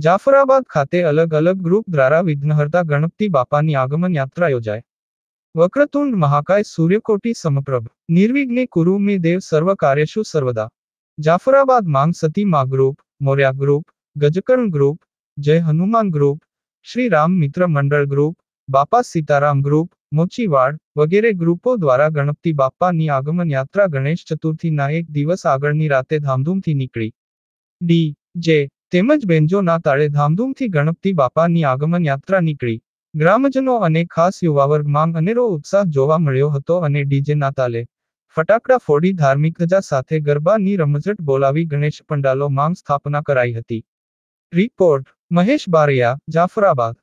જાફરાબાદ ખાતે અલગ અલગ ગ્રુપ દ્વારા વિઘ્નહર્તા ગણપતિ બાપાની આગમન યાત્રા યોજાય વક્રતુંડ મહાકાય સૂર્યકોટી સમપ્રભ નિર્વિઘ્ને કુરુ દેવ સર્વ કાર્યશુ સર્વદા જાફરાબાદ માંગ મા group Morya group Gajkarna group જય હનુમાન ગ્રુપ શ્રી રામ મિત્ર મંડળ ગ્રુપ બાપા સીતારામ ગ્રુપ મોચીવાડ વગેરે ગ્રુપો દ્વારા ગણપતિ બાપાની આગમન યાત્રા ગણેશ ચતુર્થીના એક દિવસ આગળની રાતે ધામધૂમથી નીકળી ડી જે તેમજ બેન્જોના તાળે ધામધૂમથી ગણપતિ બાપાની આગમન યાત્રા નીકળી ગ્રામજનો અને ખાસ યુવા વર્ગ માંગ અનેરો ઉત્સાહ જોવા મળ્યો હતો અને ડીજેના તાલે ફટાકડા ફોડી ધાર્મિક ધજા સાથે ગરબાની રમઝટ બોલાવી ગણેશ પંડાલો માંગ સ્થાપના કરાઈ હતી રિપોર્ટ મહેશ બારિયા જાફરાબાદ